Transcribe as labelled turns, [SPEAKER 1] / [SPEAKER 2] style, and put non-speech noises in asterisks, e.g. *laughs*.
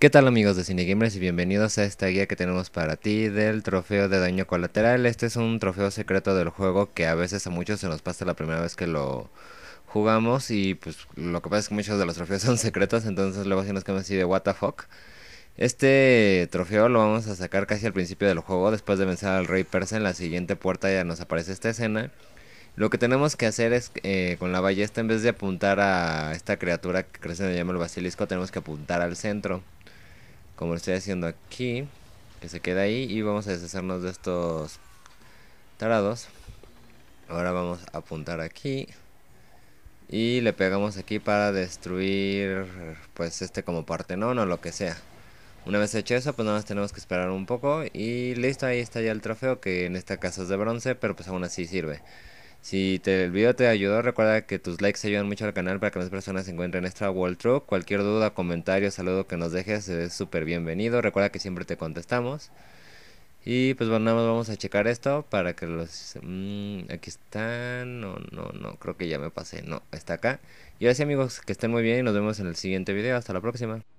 [SPEAKER 1] ¿Qué tal amigos de Cinegamers y bienvenidos a esta guía que tenemos para ti del trofeo de daño colateral? Este es un trofeo secreto del juego que a veces a muchos se nos pasa la primera vez que lo jugamos y pues lo que pasa es que muchos de los trofeos *laughs* son secretos, entonces luego se nos quedamos así de what Este trofeo lo vamos a sacar casi al principio del juego, después de vencer al rey persa en la siguiente puerta ya nos aparece esta escena. Lo que tenemos que hacer es eh, con la ballesta en vez de apuntar a esta criatura que crece en el llama el basilisco, tenemos que apuntar al centro como lo estoy haciendo aquí, que se queda ahí y vamos a deshacernos de estos tarados. Ahora vamos a apuntar aquí y le pegamos aquí para destruir pues este como no, no, lo que sea. Una vez hecho eso, pues nada más tenemos que esperar un poco y listo, ahí está ya el trofeo que en este caso es de bronce, pero pues aún así sirve. Si te, el video te ayudó, recuerda que tus likes ayudan mucho al canal para que más personas se encuentren esta World Truck Cualquier duda, comentario, saludo que nos dejes es súper bienvenido. Recuerda que siempre te contestamos. Y pues bueno, nada más vamos a checar esto para que los... Mm, aquí están... No, no, no, creo que ya me pasé. No, está acá. Y así amigos, que estén muy bien y nos vemos en el siguiente video. Hasta la próxima.